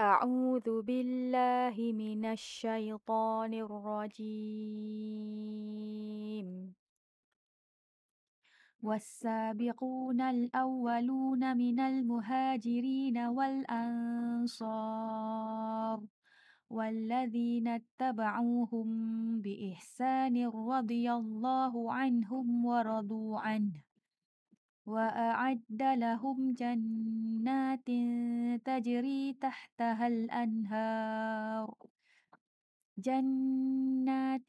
أعوذ بالله من الشيطان الرجيم والسابقون الأولون من المهاجرين والأنصار والذين اتبعوهم بإحسان رضي الله عنهم ورضوا عنه وأعد لهم جنات تجري تحتها الأنهار جنات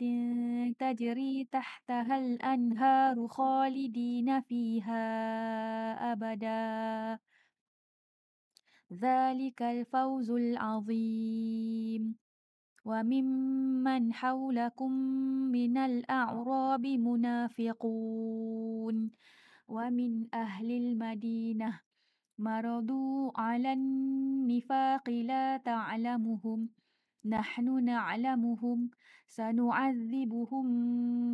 تجري تحتها الأنهار خالدين فيها أبدا ذلك الفوز العظيم وممن حولكم من الأعراب منافقون ومن أهل المدينة مرضوا على النفاق لا تعلمهم نحن نعلمهم سنعذبهم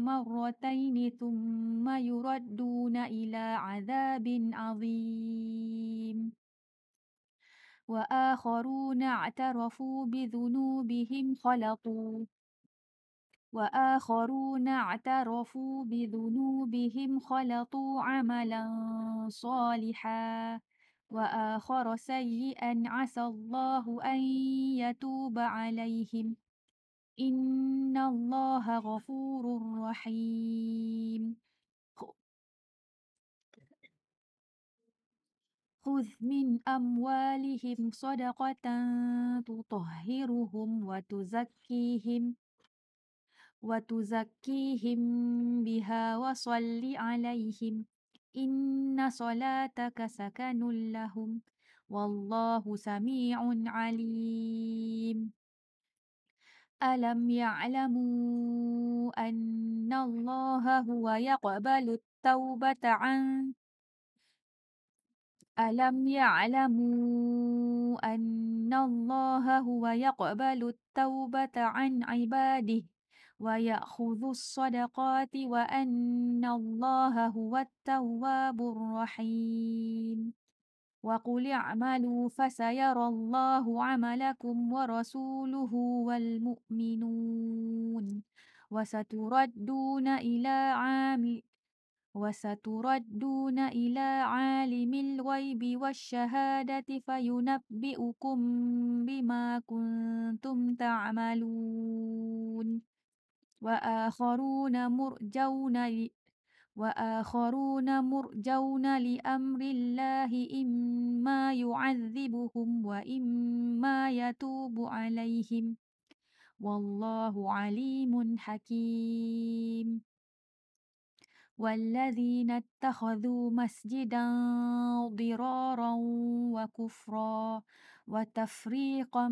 مرتين ثم يردون إلى عذاب عظيم وآخرون اعترفوا بذنوبهم خلطوا وآخرون اعترفوا بذنوبهم خلطوا عملا صالحا وآخر سيئا عسى الله أن يتوب عليهم إن الله غفور رحيم خذ من أموالهم صدقة تطهرهم وتزكيهم وتزكيهم بها وصل عليهم إن صلاتك سكن لهم والله سميع عليم ألم يعلموا أن الله هو يقبل التوبة عن ألم يعلموا أن الله هو يقبل التوبة عن عباده ويأخذ الصدقات وأن الله هو التواب الرحيم وقل اعملوا فسيرى الله عملكم ورسوله والمؤمنون وستردون إلى عامل وستردون إلى عالم الغيب والشهادة فينبئكم بما كنتم تعملون وآخرون مرجون ل... وآخرون مرجون لأمر الله إما يعذبهم وإما يتوب عليهم والله عليم حكيم والذين اتخذوا مسجدا ضرارا وكفرا وتفريقا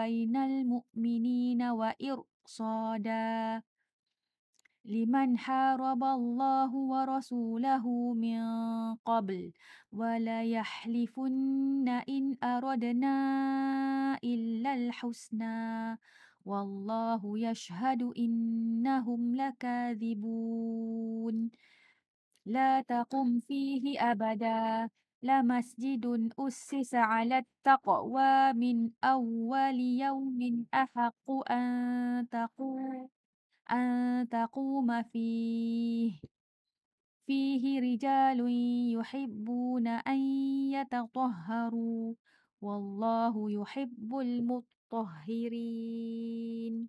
بين المؤمنين وإرقا صَادًا لمن حارب الله ورسوله من قبل وليحلفن إن أردنا إلا الحسنى والله يشهد إنهم لكاذبون لا تقم فيه أبدا لمسجد أسس على التقوى من أول يوم أحق أن تقوم أن تقوم فيه فيه رجال يحبون أن يتطهروا والله يحب المطهرين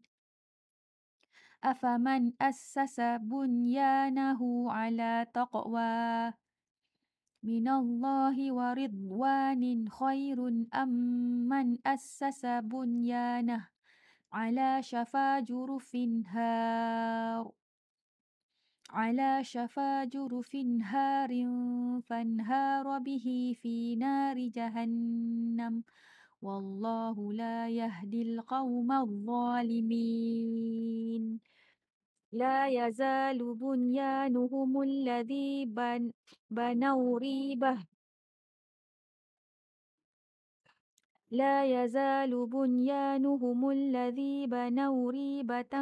أفمن أسس بنيانه على تقوى من الله ورضوان خير أم من أسس بنيانه على شفا جرف هار على شفا جرف هار فانهار به في نار جهنم والله لا يهدي القوم الظالمين لا يزال بنيانهم الذي بن بنوا ريبة لا يزال بنيانهم الذي بنوا ريبة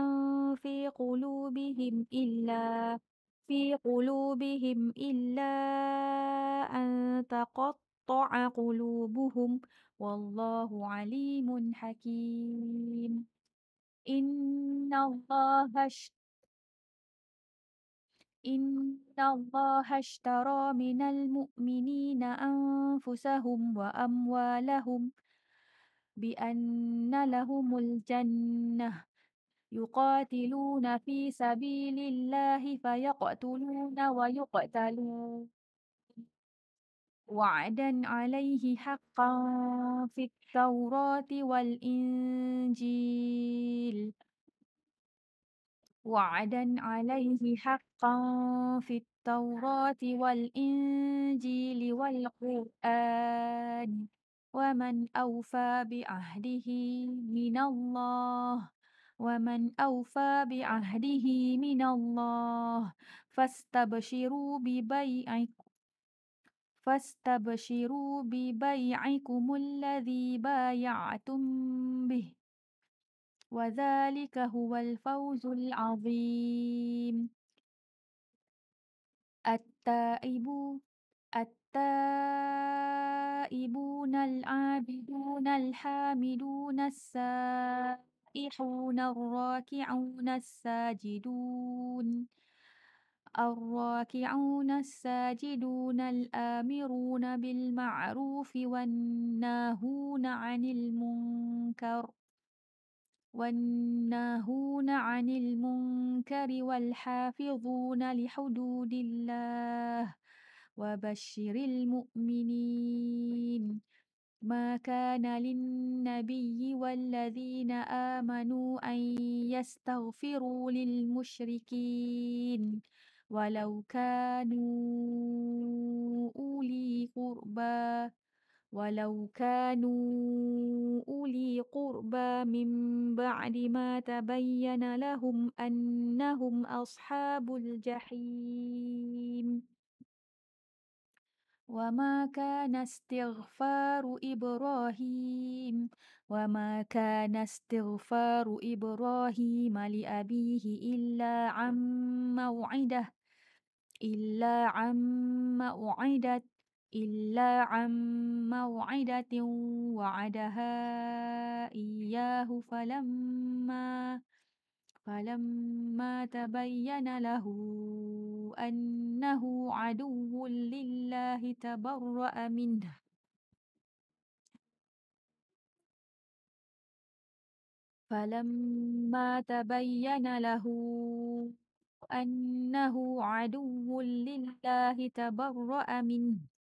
في قلوبهم إلا في قلوبهم إلا أن تقطع قلوبهم والله عليم حكيم إن الله اشترى إن الله اشترى من المؤمنين أنفسهم وأموالهم بأن لهم الجنة يقاتلون في سبيل الله فيقتلون ويقتلون وعدا عليه حقا في التوراة والإنجيل وعدا عليه حقا في التوراة والإنجيل والقرآن ومن أوفى بعهده من الله ومن أوفى بعهده من الله فاستبشروا ببيعكم فاستبشروا ببيعكم الذي بايعتم به وذلك هو الفوز العظيم التائب التائبون العابدون الحامدون السائحون الراكعون الساجدون الراكعون الساجدون الآمرون بالمعروف والناهون عن المنكر والناهون عن المنكر والحافظون لحدود الله وبشر المؤمنين ما كان للنبي والذين آمنوا أن يستغفروا للمشركين ولو كانوا أولي قربى ولو كانوا أولي قربى من بعد ما تبين لهم أنهم أصحاب الجحيم وما كان استغفار إبراهيم وما كان استغفار إبراهيم لأبيه إلا عن موعده إلا عن موعدة إلا عن موعدة وعدها إياه فلما فلما تبين له أنه عدو لله تبرأ منه فلما تبين له أنه عدو لله تبرأ منه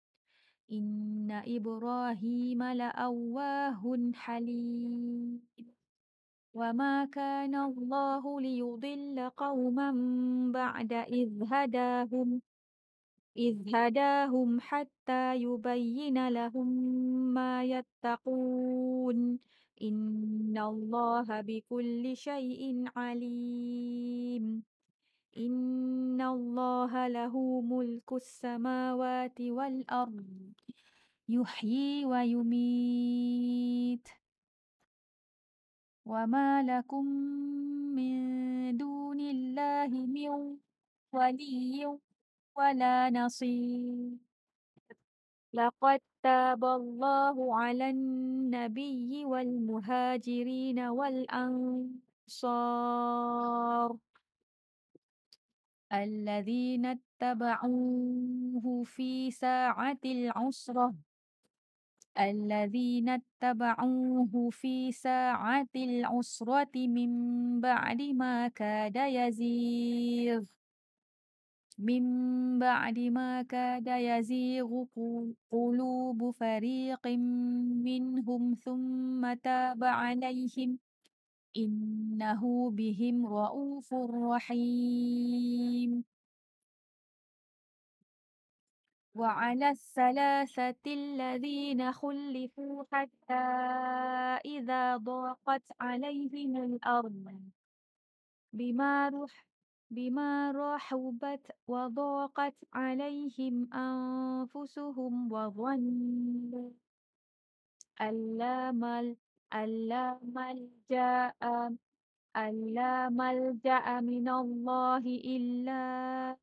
إن إبراهيم لأواه حليم وما كان الله ليضل قوما بعد إذ هداهم إذ هداهم حتى يبين لهم ما يتقون إن الله بكل شيء عليم إن الله له ملك السماوات والأرض يحيي ويميت وما لكم من دون الله من ولي ولا نصير لقد تاب الله على النبي والمهاجرين والأنصار الذين اتبعوه في ساعة العسرة الذين اتبعوه في ساعة العسرة من بعد ما كاد يزيغ من بعد ما كاد يزيغ قلوب فريق منهم ثم تاب عليهم إنه بهم رؤوف رحيم وعلى الثلاثة الذين خلفوا حتى إذا ضاقت عليهم الأرض بما رح بما رحبت وضاقت عليهم أنفسهم وظنوا ألا لا ألا ملجأ ألا ملجأ من الله إلا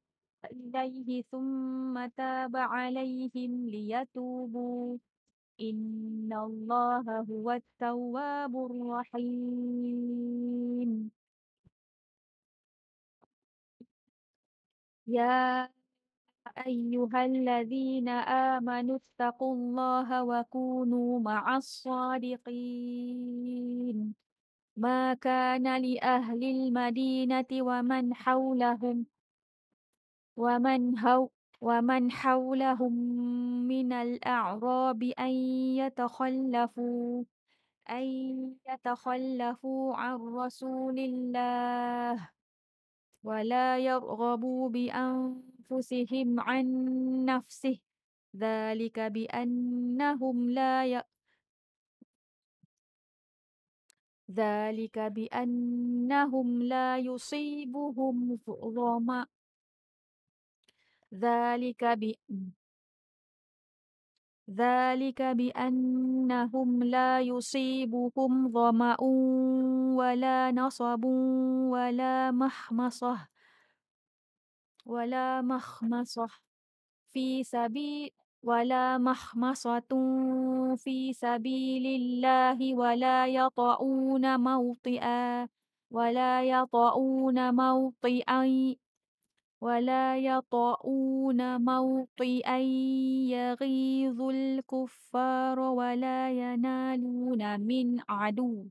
إليه ثم تاب عليهم ليتوبوا إن الله هو التواب الرحيم يا أيها الذين آمنوا اتقوا الله وكونوا مع الصادقين ما كان لأهل المدينة ومن حولهم ومن هو ومن حولهم من الأعراب أن يتخلفوا أن يتخلفوا عن رسول الله ولا يرغبوا بأنفسهم أنفسهم عن نفسه ذلك بأنهم لا ي... ذلك بأنهم لا يصيبهم ظمأ ذلك ب... ذلك بأنهم لا يصيبهم ظمأ ولا نصب ولا محمصة ولا مخمصة في سبيل ولا مخمصة في سبيل الله ولا يطعون موطئا ولا يطؤون موطئا ولا يطؤون موطئا يغيظ الكفار ولا ينالون من عدو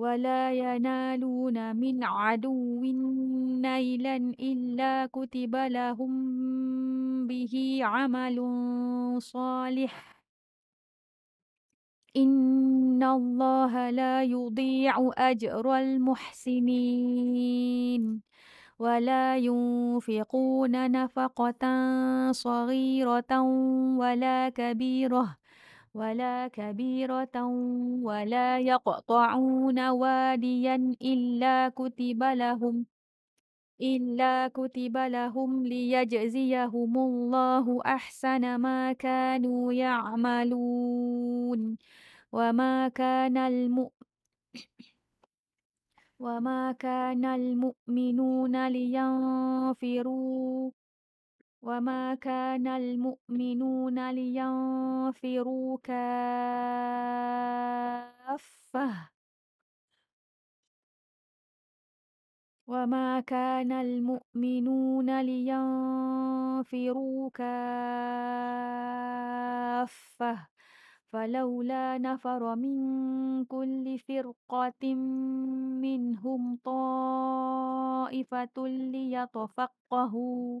ولا ينالون من عدو نيلا إلا كتب لهم به عمل صالح إن الله لا يضيع أجر المحسنين ولا ينفقون نفقة صغيرة ولا كبيرة ولا كبيرة ولا يقطعون واديا إلا كتب لهم إلا كتب لهم ليجزيهم الله أحسن ما كانوا يعملون وما كان المؤمن وما كان المؤمنون لينفروا وما كان المؤمنون لينفروا كافة وما كان المؤمنون لينفروا كافة فلولا نفر من كل فرقة منهم طائفة ليتفقهوا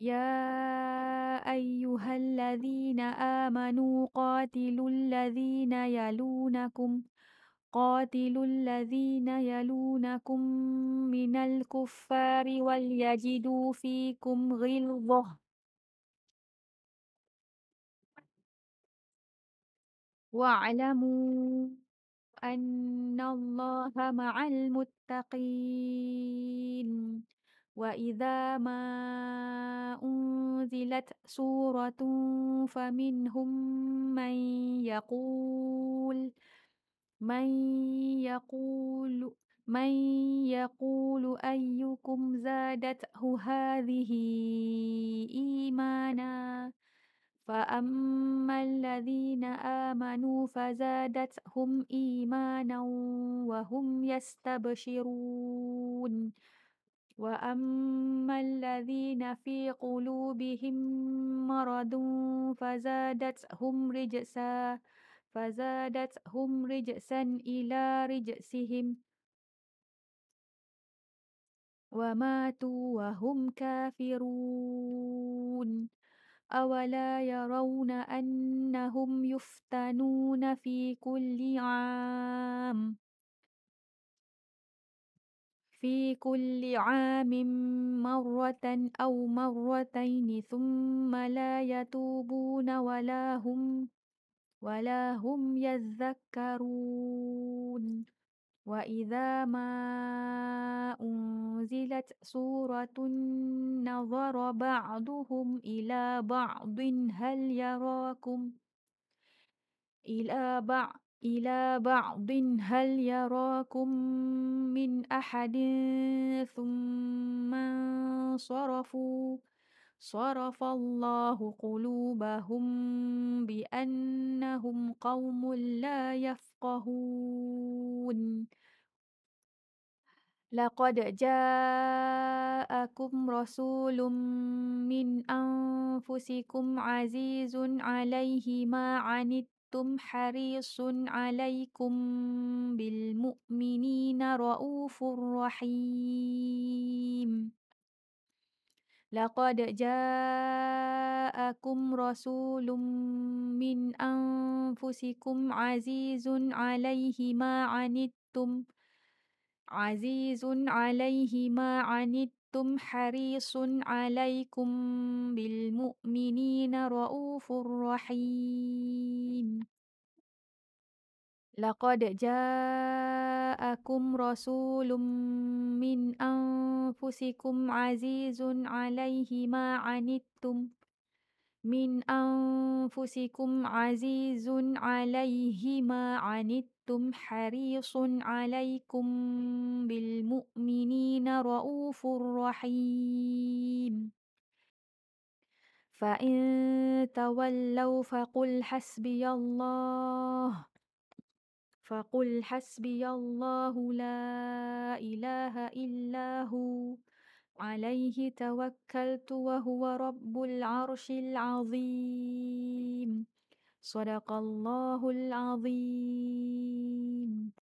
يا أيها الذين آمنوا قاتلوا الذين يلونكم قاتلوا الذين يلونكم من الكفار وليجدوا فيكم غلظة واعلموا أن الله مع المتقين وإذا ما أنزلت سورة فمنهم من يقول من يقول من يقول أيكم زادته هذه إيمانا فأما الذين آمنوا فزادتهم إيمانا وهم يستبشرون وأما الذين في قلوبهم مرض فزادتهم رجسا فزادتهم رجسا إلى رجسهم وماتوا وهم كافرون أولا يرون أنهم يفتنون في كل عام في كل عام مرة أو مرتين ثم لا يتوبون ولا هم ولا هم يذكرون وإذا ما أنزلت سورة نظر بعضهم إلى بعض هل يراكم إلى بعض إلى بعض هل يراكم من أحد ثم انصرفوا صرف الله قلوبهم بأنهم قوم لا يفقهون لقد جاءكم رسول من أنفسكم عزيز عليه ما عنتم أنتم حريص عليكم بالمؤمنين رؤوف رحيم لقد جاءكم رسول من أنفسكم عزيز عليه ما عنتم عزيز عليه ما عنتم أنتم حريص عليكم بالمؤمنين رؤوف رحيم لقد جاءكم رسول من أنفسكم عزيز عليه ما عنتم من أنفسكم عزيز عليه ما عنتم حريص عليكم بالمؤمنين رؤوف رحيم فإن تولوا فقل حسبي الله فقل حسبي الله لا إله إلا هو عليه توكلت وهو رب العرش العظيم صدق الله العظيم